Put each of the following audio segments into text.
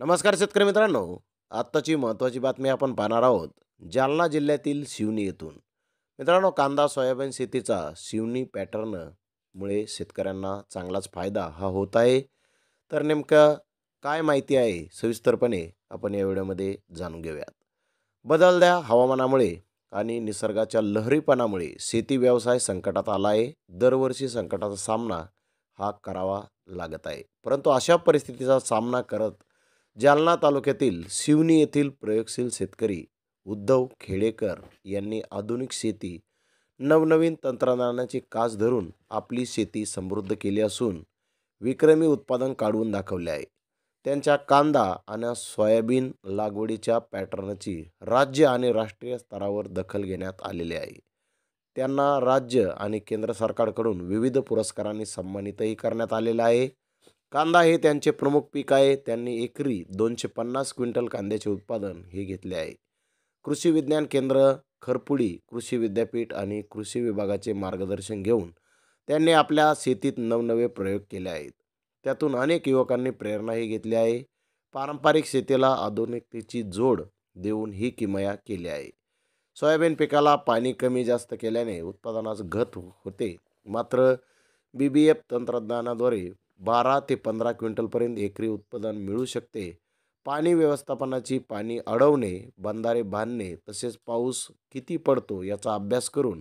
नमस्कार शेतकरी मित्रांनो आत्ताची महत्त्वाची बातमी आपण पाहणार आहोत जालना जिल्ह्यातील शिवनी येथून मित्रांनो कांदा सोयाबीन शेतीचा शिवनी पॅटर्नमुळे शेतकऱ्यांना चांगलाच फायदा हा होत आहे तर नेमकं काय माहिती आहे सविस्तरपणे आपण या व्हिडिओमध्ये जाणून घेऊयात बदलत्या हवामानामुळे आणि निसर्गाच्या लहरीपणामुळे शेती व्यवसाय संकटात आला आहे दरवर्षी संकटाचा सामना हा करावा लागत आहे परंतु अशा परिस्थितीचा सामना करत जालना तालुक्यातील शिवनी येथील प्रयोगशील शेतकरी उद्धव खेडेकर यांनी आधुनिक शेती नवनवीन तंत्रज्ञानाची कास धरून आपली शेती समृद्ध केली असून विक्रमी उत्पादन काढून दाखवले आहे त्यांच्या कांदा आणि सोयाबीन लागवडीच्या पॅटर्नची राज्य आणि राष्ट्रीय स्तरावर दखल घेण्यात आलेली आहे त्यांना राज्य आणि केंद्र सरकारकडून विविध पुरस्कारांनी सन्मानितही करण्यात आलेलं आहे कांदा हे त्यांचे प्रमुख पीक आहे त्यांनी एकरी दोनशे पन्नास क्विंटल कांद्याचे उत्पादन हे घेतले आहे कृषी विज्ञान केंद्र खरपुडी कृषी विद्यापीठ आणि कृषी विभागाचे मार्गदर्शन घेऊन त्यांनी आपल्या शेतीत नवनवे प्रयोग केले आहेत त्यातून अनेक युवकांनी प्रेरणाही घेतली आहे पारंपरिक शेतीला आधुनिकतेची जोड देऊन ही किमया केली आहे सोयाबीन पिकाला पाणी कमी जास्त केल्याने उत्पादनास घट होते मात्र बी बी एफ तंत्रज्ञानाद्वारे बारा ते पंधरा क्विंटलपर्यंत एकरी उत्पादन मिळू शकते पाणी व्यवस्थापनाची पाणी अडवणे बंधारे बांधणे तसेच पाऊस किती पडतो याचा अभ्यास करून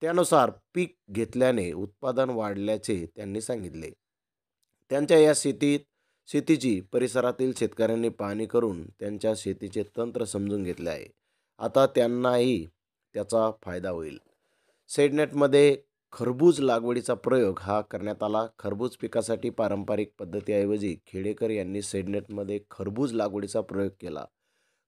त्यानुसार पीक घेतल्याने उत्पादन वाढल्याचे त्यांनी सांगितले त्यांच्या या शेतीत शेतीची परिसरातील शेतकऱ्यांनी पाहणी करून त्यांच्या शेतीचे तंत्र समजून घेतले आहे आता त्यांनाही त्याचा फायदा होईल सेडनेटमध्ये खरबूज लागवडीचा प्रयोग हा करण्यात आला खरबूज पिकासाठी पारंपरिक पद्धतीऐवजी खेडेकर यांनी सेडनेटमध्ये खरबूज लागवडीचा प्रयोग केला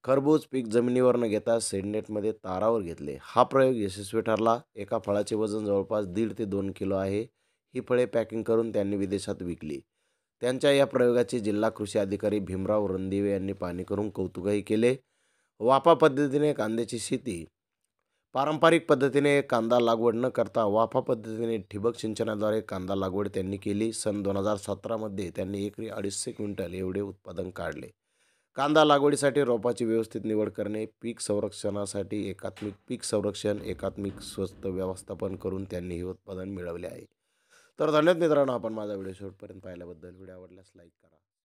खरबूज पीक जमिनीवर न घेता सेडनेटमध्ये तारावर घेतले हा प्रयोग यशस्वी ठरला एका फळाचे वजन जवळपास दीड ते दोन किलो आहे ही फळे पॅकिंग करून त्यांनी विदेशात विकली त्यांच्या या प्रयोगाची जिल्हा कृषी अधिकारी भीमराव रणदिवे यांनी पाणी करून कौतुकही केले वापा पद्धतीने कांद्याची शेती पारंपरिक पद्धतीने कांदा लागवड न करता वाफा पद्धतीने ठिबक सिंचनाद्वारे कांदा लागवड त्यांनी केली सन दोन हजार सतरामध्ये त्यांनी एकरी अडीचशे क्विंटल एवढे उत्पादन काढले कांदा लागवडीसाठी रोपाची व्यवस्थित निवड करणे पीक संरक्षणासाठी एकात्मिक पीक संरक्षण एकात्मिक स्वस्त व्यवस्थापन करून त्यांनी हे उत्पादन मिळवले आहे तर धन्यवाद मित्रांनो आपण माझा व्हिडिओ शेवटपर्यंत पाहिल्याबद्दल व्हिडिओ आवडल्यास लाईक करा